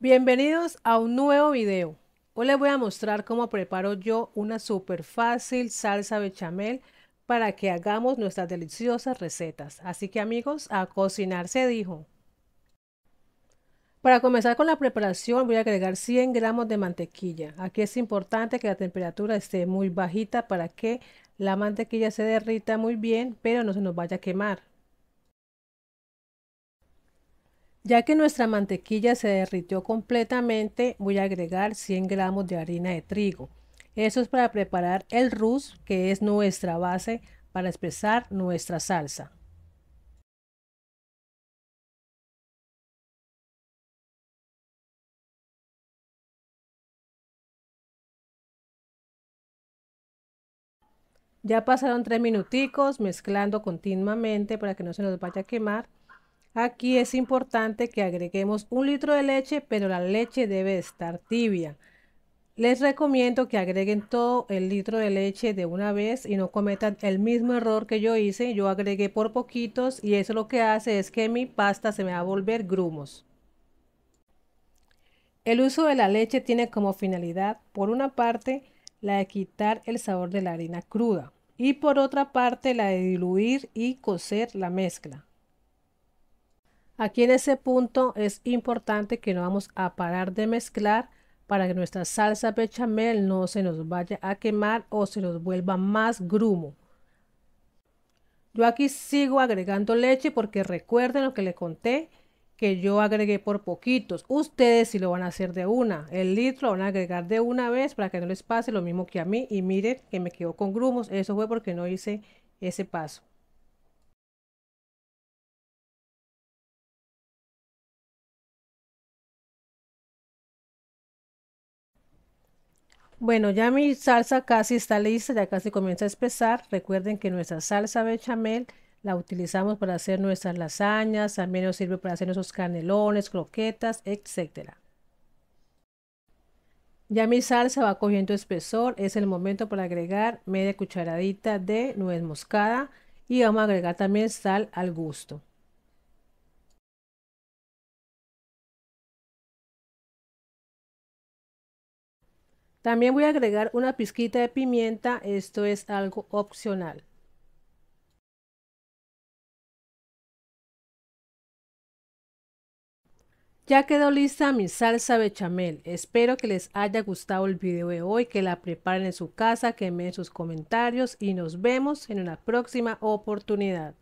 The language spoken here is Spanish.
Bienvenidos a un nuevo video. Hoy les voy a mostrar cómo preparo yo una super fácil salsa bechamel para que hagamos nuestras deliciosas recetas. Así que amigos, a cocinar se dijo. Para comenzar con la preparación voy a agregar 100 gramos de mantequilla. Aquí es importante que la temperatura esté muy bajita para que la mantequilla se derrita muy bien, pero no se nos vaya a quemar. Ya que nuestra mantequilla se derritió completamente, voy a agregar 100 gramos de harina de trigo. Eso es para preparar el rus, que es nuestra base para espesar nuestra salsa. Ya pasaron 3 minuticos mezclando continuamente para que no se nos vaya a quemar. Aquí es importante que agreguemos un litro de leche, pero la leche debe estar tibia. Les recomiendo que agreguen todo el litro de leche de una vez y no cometan el mismo error que yo hice. Yo agregué por poquitos y eso lo que hace es que mi pasta se me va a volver grumos. El uso de la leche tiene como finalidad, por una parte, la de quitar el sabor de la harina cruda y por otra parte la de diluir y cocer la mezcla. Aquí en ese punto es importante que no vamos a parar de mezclar para que nuestra salsa bechamel no se nos vaya a quemar o se nos vuelva más grumo. Yo aquí sigo agregando leche porque recuerden lo que le conté que yo agregué por poquitos. Ustedes si lo van a hacer de una. El litro lo van a agregar de una vez para que no les pase lo mismo que a mí. Y miren que me quedó con grumos. Eso fue porque no hice ese paso. Bueno, ya mi salsa casi está lista, ya casi comienza a espesar. Recuerden que nuestra salsa bechamel la utilizamos para hacer nuestras lasañas, también nos sirve para hacer nuestros canelones, croquetas, etc. Ya mi salsa va cogiendo espesor, es el momento para agregar media cucharadita de nuez moscada y vamos a agregar también sal al gusto. También voy a agregar una pizquita de pimienta, esto es algo opcional. Ya quedó lista mi salsa bechamel. Espero que les haya gustado el video de hoy, que la preparen en su casa, que me den sus comentarios y nos vemos en una próxima oportunidad.